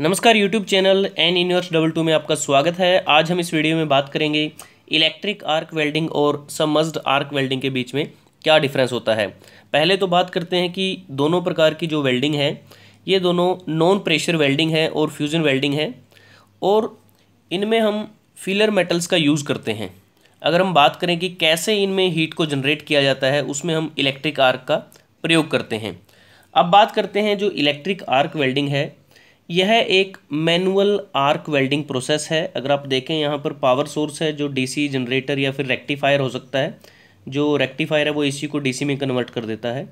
नमस्कार YouTube channel N universe double two में आपका स्वागत है आज हम इस वीडियो में बात करेंगे इलेक्ट्रिक आर्क वेल्डिंग और समस्ड आर्क वेल्डिंग के बीच में क्या डिफरेंस होता है पहले तो बात करते हैं कि दोनों प्रकार की जो वेल्डिंग है ये दोनों नॉन प्रेशर वेल्डिंग है और फ्यूज़न वेल्डिंग है और इनमें हम फिलर मेटल्स का यूज़ करते हैं अगर हम बात करें कि कैसे इनमें हीट को जनरेट किया जाता है उसमें हम इलेक्ट्रिक आर्क का प्रयोग करते हैं अब बात करते हैं जो इलेक्ट्रिक आर्क वेल्डिंग है यह एक मैनुअल आर्क वेल्डिंग प्रोसेस है अगर आप देखें यहाँ पर पावर सोर्स है जो डीसी जनरेटर या फिर रेक्टिफायर हो सकता है जो रेक्टिफायर है वो एसी को डीसी में कन्वर्ट कर देता है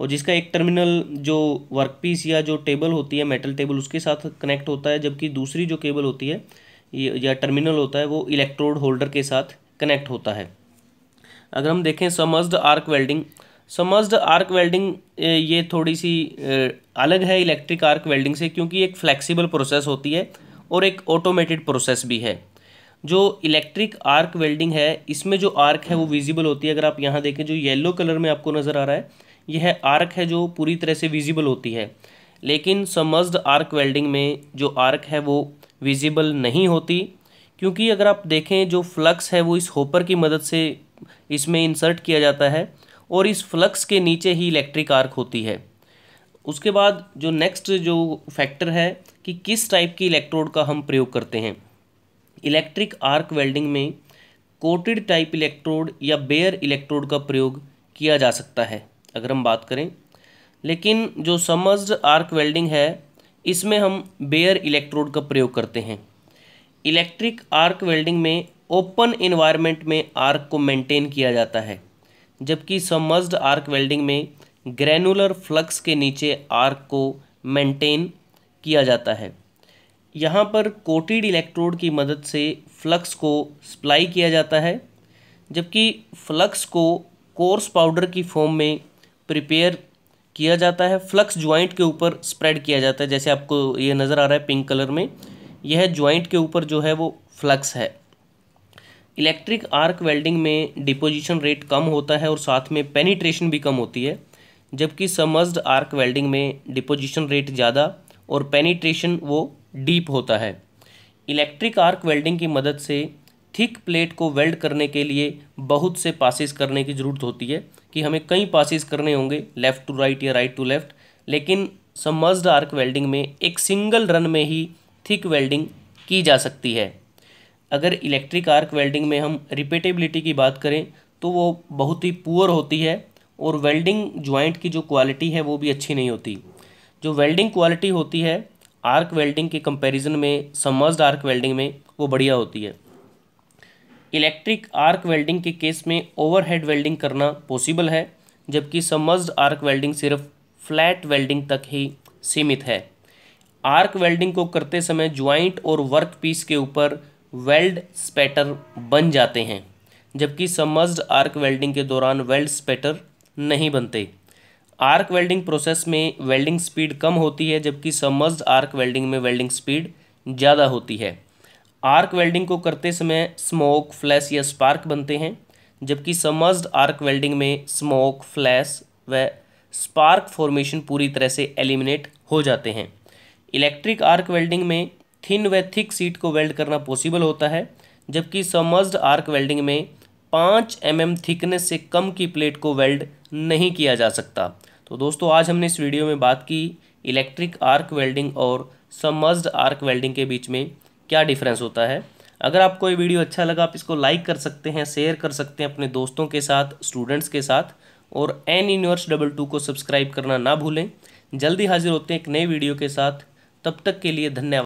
और जिसका एक टर्मिनल जो वर्कपीस या जो टेबल होती है मेटल टेबल उसके साथ कनेक्ट होता है जबकि दूसरी जो केबल होती है या टर्मिनल होता है वो इलेक्ट्रोड होल्डर के साथ कनेक्ट होता है अगर हम देखें submerged arc welding submerged arc welding ये थोड़ी सी अलग है इलेक्ट्रिक आर्क वेल्डिंग से क्योंकि एक फ्लेक्सिबल प्रोसेस होती है और एक ऑटोमेटेड प्रोसेस भी है जो इलेक्ट्रिक आर्क वेल्डिंग है इसमें जो आर्क है वो विजिबल होती है अगर आप यहाँ देखें जो येलो कलर में आपको नज़र आ रहा है यह आर्क है जो पूरी तरह से विजिबल होती है लेकिन समस्ड आर्क वेल्डिंग में जो आर्क है वो विजिबल नहीं होती क्योंकि अगर आप देखें जो फ्लक्स है वो इस होपर की मदद से इसमें इंसर्ट किया जाता है और इस फ्लक्स के नीचे ही इलेक्ट्रिक आर्क होती है उसके बाद जो नेक्स्ट जो फैक्टर है कि किस टाइप की इलेक्ट्रोड का हम प्रयोग करते हैं इलेक्ट्रिक आर्क वेल्डिंग में कोटेड टाइप इलेक्ट्रोड या बेयर इलेक्ट्रोड का प्रयोग किया जा सकता है अगर हम बात करें लेकिन जो समझ आर्क वेल्डिंग है इसमें हम बेयर इलेक्ट्रोड का प्रयोग करते हैं इलेक्ट्रिक आर्क वेल्डिंग में ओपन इन्वायरमेंट में आर्क को मेंटेन किया जाता है जबकि समर्ज्ड आर्क वेल्डिंग में ग्रैनुलर फ्लक्स के नीचे आर्क को मेंटेन किया जाता है यहाँ पर कोटिड इलेक्ट्रोड की मदद से फ्लक्स को सप्लाई किया जाता है जबकि फ्लक्स को कोर्स पाउडर की फॉर्म में प्रिपेयर किया जाता है फ्लक्स ज्वाइंट के ऊपर स्प्रेड किया जाता है जैसे आपको ये नज़र आ रहा है पिंक कलर में यह ज्वाइंट के ऊपर जो है वो फ्लक्स है इलेक्ट्रिक आर्क वेल्डिंग में डिपोजिशन रेट कम होता है और साथ में पेनिट्रेशन भी कम होती है जबकि समर्ज्ड आर्क वेल्डिंग में डिपोजिशन रेट ज़्यादा और पेनिट्रेशन वो डीप होता है इलेक्ट्रिक आर्क वेल्डिंग की मदद से थिक प्लेट को वेल्ड करने के लिए बहुत से पासिस करने की ज़रूरत होती है कि हमें कई पासिस करने होंगे लेफ़्ट टू राइट या राइट टू लेफ़्ट लेकिन समर्ज्ड आर्क वेल्डिंग में एक सिंगल रन में ही थिक वेल्डिंग की जा सकती है अगर इलेक्ट्रिक आर्क वेल्डिंग में हम रिपीटेबिलिटी की बात करें तो वो बहुत ही पुअर होती है और वेल्डिंग ज्वाइंट की जो क्वालिटी है वो भी अच्छी नहीं होती जो वेल्डिंग क्वालिटी होती है आर्क वेल्डिंग के कंपैरिजन में समर्ज आर्क वेल्डिंग में वो बढ़िया होती है इलेक्ट्रिक आर्क वेल्डिंग के केस में ओवरहेड वेल्डिंग करना पॉसिबल है जबकि समर्ज आर्क वेल्डिंग सिर्फ फ्लैट वेल्डिंग तक ही सीमित है आर्क वेल्डिंग को करते समय ज्वाइंट और वर्क पीस के ऊपर वेल्ड स्पैटर बन जाते हैं जबकि समर्ज आर्क वेल्डिंग के दौरान वेल्ड स्पैटर नहीं बनते आर्क वेल्डिंग प्रोसेस में वेल्डिंग स्पीड कम होती है जबकि समर्ज आर्क वेल्डिंग में वेल्डिंग स्पीड ज़्यादा होती है आर्क वेल्डिंग को करते समय स्मोक फ्लैश या स्पार्क बनते हैं जबकि समर्ज आर्क वेल्डिंग में स्मोक फ्लैश व स्पार्क फॉर्मेशन पूरी तरह से एलिमिनेट हो जाते हैं इलेक्ट्रिक आर्क वेल्डिंग में थिन व थिक सीट को वेल्ड करना पॉसिबल होता है जबकि समर्ज्ड आर्क वेल्डिंग में पाँच एम mm थिकनेस से कम की प्लेट को वेल्ड नहीं किया जा सकता तो दोस्तों आज हमने इस वीडियो में बात की इलेक्ट्रिक आर्क वेल्डिंग और समर्ज्ड आर्क वेल्डिंग के बीच में क्या डिफरेंस होता है अगर आपको ये वीडियो अच्छा लगा आप इसको लाइक कर सकते हैं शेयर कर सकते हैं अपने दोस्तों के साथ स्टूडेंट्स के साथ और एन यूनिवर्स डबल टू को सब्सक्राइब करना ना भूलें जल्दी हाजिर होते हैं एक नए वीडियो के साथ तब तक के लिए धन्यवाद